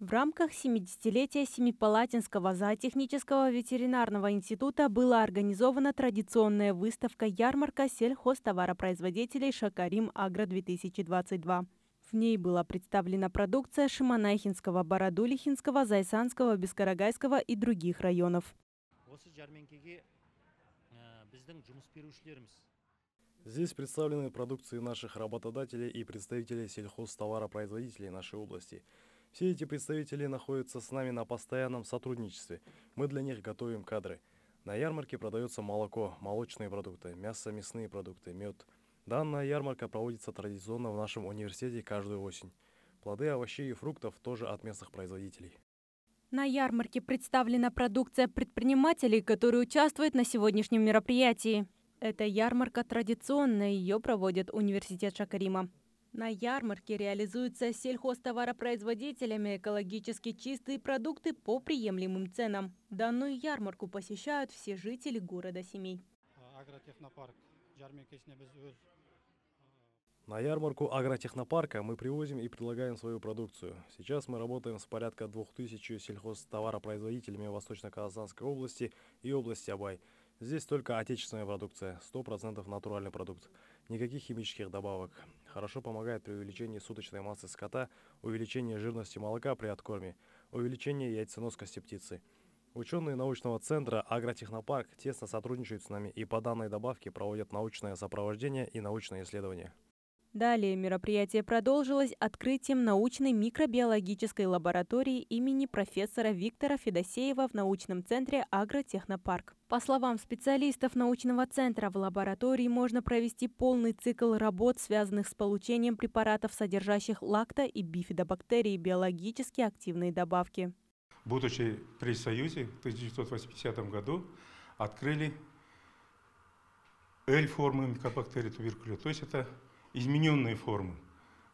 В рамках 70-летия Семипалатинского зоотехнического ветеринарного института была организована традиционная выставка-ярмарка сельхозтоваропроизводителей «Шакарим Агро-2022». В ней была представлена продукция Шиманайхинского, Бородулихинского, Зайсанского, Бескарагайского и других районов. Э, Здесь представлены продукции наших работодателей и представителей сельхозтоваропроизводителей нашей области – все эти представители находятся с нами на постоянном сотрудничестве. Мы для них готовим кадры. На ярмарке продается молоко, молочные продукты, мясо, мясные продукты, мед. Данная ярмарка проводится традиционно в нашем университете каждую осень. Плоды овощей и фруктов тоже от местных производителей. На ярмарке представлена продукция предпринимателей, которые участвуют на сегодняшнем мероприятии. Эта ярмарка традиционная, ее проводит университет Шакарима. На ярмарке реализуются сельхозтоваропроизводителями экологически чистые продукты по приемлемым ценам. Данную ярмарку посещают все жители города Семей. Агротехнопарк. На ярмарку агротехнопарка мы привозим и предлагаем свою продукцию. Сейчас мы работаем с порядка 2000 сельхозтоваропроизводителями Восточно-Казахстанской области и области Абай. Здесь только отечественная продукция, 100% натуральный продукт, никаких химических добавок. Хорошо помогает при увеличении суточной массы скота, увеличении жирности молока при откорме, увеличении яйценоскости птицы. Ученые научного центра «Агротехнопарк» тесно сотрудничают с нами и по данной добавке проводят научное сопровождение и научные исследования. Далее мероприятие продолжилось открытием научной микробиологической лаборатории имени профессора Виктора Федосеева в научном центре «Агротехнопарк». По словам специалистов научного центра, в лаборатории можно провести полный цикл работ, связанных с получением препаратов, содержащих лакта и бифидобактерии, биологически активные добавки. Будучи при Союзе в 1980 году, открыли L-формы микобактерий туберкулез, то есть это измененные формы.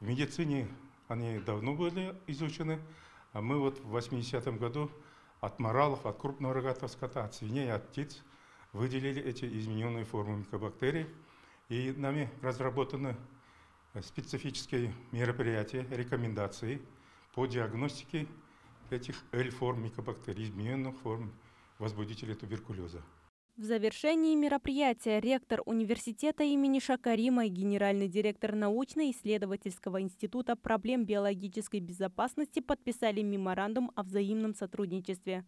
В медицине они давно были изучены, а мы вот в 80-м году от моралов, от крупного рогатого скота, от свиней, от птиц выделили эти измененные формы микобактерий. И нами разработаны э, специфические мероприятия, рекомендации по диагностике этих L-форм микобактерий, измененных форм возбудителей туберкулеза. В завершении мероприятия ректор университета имени Шакарима и генеральный директор научно-исследовательского института проблем биологической безопасности подписали меморандум о взаимном сотрудничестве.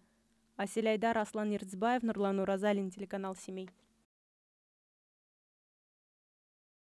Аселяйдар Аслан Ирцбаев, Нурлану Розалин, телеканал «Семей».